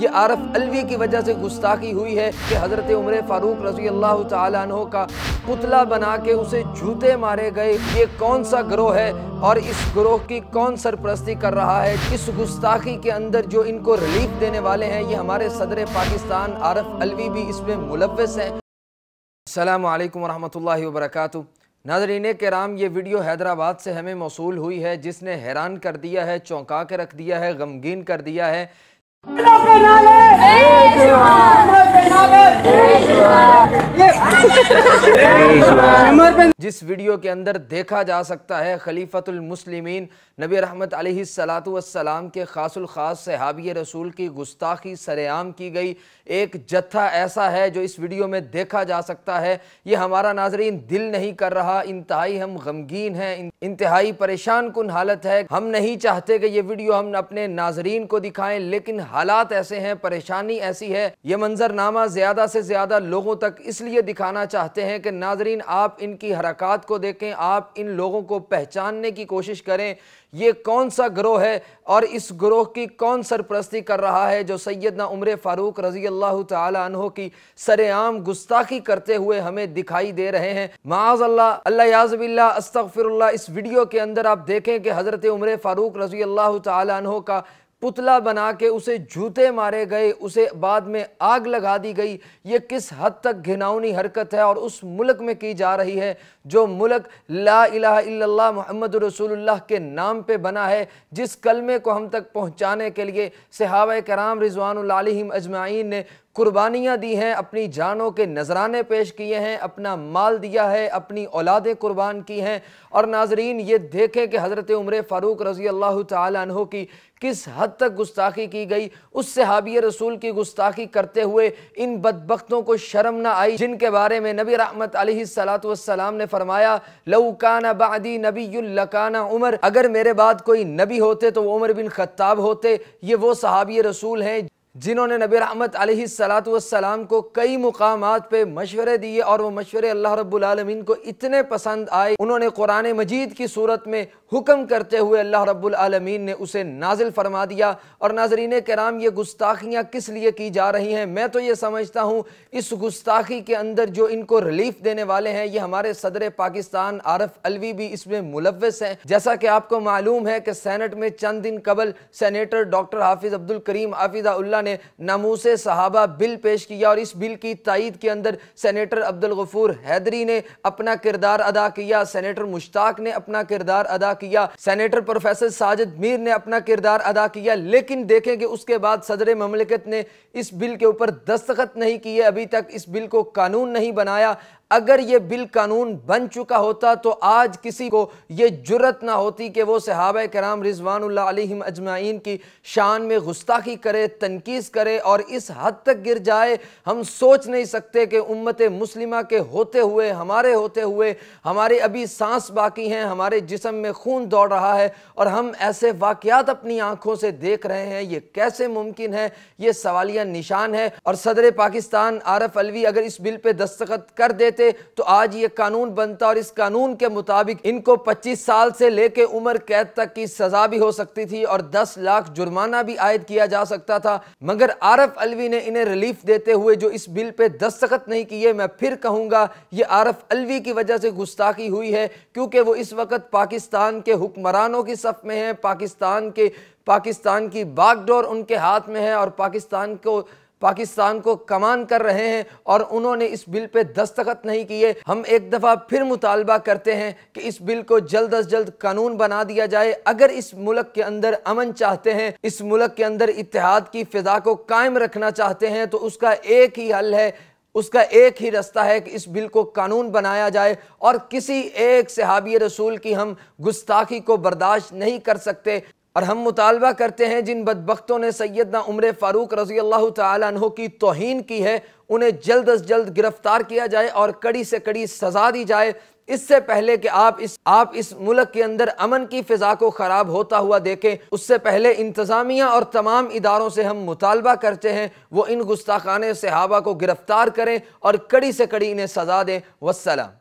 ये आरफ अलवी की वजह से गुस्ताखी हुई है कि हज़रत उम्र फ़ारूक रजी अल्लाह तहों का पुतला बना के उसे जूते मारे गए ये कौन सा ग्रोह है और इस ग्रोह की कौन सरपरस्ती कर रहा है इस गुस्ताखी के अंदर जो इनको रिलीफ देने वाले हैं ये हमारे सदर पाकिस्तान आरफ अलवी भी इसमें मुलवस हैं अल्लाम वरहमल वर्का नाजरीन कराम ये वीडियो हैदराबाद से हमें मौसू हुई है जिसने हैरान कर दिया है चौंका के रख दिया है गमगीन कर दिया है जिस वीडियो के अंदर देखा जा सकता है खलीफतुल मुस्लिमीन नबी रहमत सलाम के खासुल खास सहाबी रसूल की गुस्ताखी सरेआम की गई एक जत्था ऐसा है जो इस वीडियो में देखा जा सकता है ये हमारा नाजरीन दिल नहीं कर रहा इंतहाई हम गमगीन हैं इंतहाई परेशान कन हालत है हम नहीं चाहते कि ये वीडियो हम अपने नाजरीन को दिखाएं लेकिन हालात ऐसे हैं परेशानी ऐसी है ये मंजरनामा ज्यादा से ज्यादा लोगों तक इसलिए दिखाना चाहते हैं कि नाजरीन आप इनकी हरकत को देखें आप इन लोगों को पहचानने की कोशिश करें ये कौन सा ग्रोह है और इस ग्रोह की कौन सरप्रस्ती कर रहा है जो सैदना उम्र फ़ारूक रजी अल्लाह तहों की सरेआम गुस्ताखी करते हुए हमें दिखाई दे रहे हैं माज अल्लाजबिल्ला अस्तफ़िर इस वीडियो के अंदर आप देखें कि हज़रत उम्र फ़ारूक रजी अल्लाह तहों का पुतला बना के उसे जूते मारे गए उसे बाद में आग लगा दी गई ये किस हद तक घिनौनी हरकत है और उस मुल्क में की जा रही है जो मुल्क ला इला मोहम्मद रसूलुल्लाह के नाम पे बना है जिस कलमे को हम तक पहुँचाने के लिए सहाब कराम रिजवान अजमाइन ने कुर्बानियाँ दी हैं अपनी जानों के नजराने पेश किए हैं अपना माल दिया है अपनी औलादें कुर्बान की हैं और नाजरीन ये देखें कि हज़रत उम्र फ़ारूक रज़ी अल्लाह तहों की किस हद तक गुस्ताखी की गई उस सहाबी रसूल की गुस्ताखी करते हुए इन बदबकतों को शर्म ना आई जिनके बारे में नबी रहमत सलाम ने फरमाया लऊकाना बदी नबी लकाना उमर अगर मेरे बाद कोई नबी होते तो वो उमर बिन खत्ताब होते ये वो सहाबी रसूल हैं जिन्होंने नबी रहमत सलाम को कई मुकाम पर मशवरे दिए और वो मशवरे अल्लाह रब्लमिन को इतने पसंद आए उन्होंने कुरान मजीद की सूरत में हुक्म करते हुए अल्लाह रब्लमिन ने उसे नाजिल फरमा दिया और नाजरीन कराम ये गुस्ताखियाँ किस लिए की जा रही हैं मैं तो ये समझता हूँ इस गुस्ताखी के अंदर जो इनको रिलीफ देने वाले हैं ये हमारे सदर पाकिस्तान आरफ अलवी भी इसमें मुलवस हैं जैसा कि आपको मालूम है कि सैनट में चंद दिन कबल सैनेटर डॉक्टर हाफिज़ अब्दुल करीम हाफिज़ा वगैरह ने नमूस सहाबा बिल पेश किया और इस बिल की तइद के अंदर सेनेटर अब्दुलगफूर हैदरी ने अपना किरदार अदा किया सेनेटर मुश्ताक ने अपना किरदार अदा किया सेनेटर प्रोफेसर साजिद मीर ने अपना किरदार अदा किया लेकिन देखें कि उसके बाद सदर ममलिकत ने इस बिल के ऊपर दस्तखत नहीं किए अभी तक इस बिल को कानून नहीं बनाया अगर ये बिल कानून बन चुका होता तो आज किसी को ये जुरत ना होती कि वो सहाब कराम रिजवान अजमाइन की शान में गुस्ताखी करे तनकीस करे और इस हद तक गिर जाए हम सोच नहीं सकते कि उम्मत मुस्लिमा के होते हुए हमारे होते हुए हमारे अभी सांस बाकी हैं हमारे जिसम में खून दौड़ रहा है और हम ऐसे वाक़ात अपनी आँखों से देख रहे हैं ये कैसे मुमकिन है ये सवालिया निशान है और सदर पाकिस्तान आरफ अलवी अगर इस बिल पर दस्तखत कर देते थे तो आज ये कानून बनता और इस कानून के मुताबिक इनको 25 साल से लेके उम्र कैद तक की सजा भी हो सकती थी और 10 लाख जुर्माना भी आयद किया जा सकता था मगर आरफ अलवी ने इन्हें रिलीफ देते हुए जो इस बिल पे दस्तखत नहीं किए मैं फिर कहूंगा ये आरफ अलवी की वजह से गुस्ताखी हुई है क्योंकि वो इस वक्त पाकिस्तान के हुक्मरानों की सफ में है पाकिस्तान के पाकिस्तान की बागडोर उनके हाथ में है और पाकिस्तान को पाकिस्तान को कमान कर रहे हैं और उन्होंने इस बिल पे दस्तखत नहीं किए हम एक दफ़ा फिर मुतालबा करते हैं कि इस बिल को जल्द अज जल्द कानून बना दिया जाए अगर इस मुल्क के अंदर अमन चाहते हैं इस मुल्क के अंदर इतिहाद की फिजा को कायम रखना चाहते हैं तो उसका एक ही हल है उसका एक ही रास्ता है कि इस बिल को कानून बनाया जाए और किसी एक सहाबी रसूल की हम गुस्ताखी को बर्दाश्त नहीं कर सकते और हम मुतालबा करते हैं जिन बदबकतों ने सैदना उम्र फ़ारूक रज़ी अल्लाह तहों की तोहन की है उन्हें जल्द अज जल्द गिरफ़्तार किया जाए और कड़ी से कड़ी सज़ा दी जाए इससे पहले कि आप इस आप इस मुल्क के अंदर अमन की फ़िज़ा को ख़राब होता हुआ देखें उससे पहले इंतज़ामिया और तमाम इदारों से हम मुतालबा करते हैं वो इन गुस्ताखान सहाबा को गिरफ़्तार करें और कड़ी से कड़ी इन्हें सज़ा दें वसलम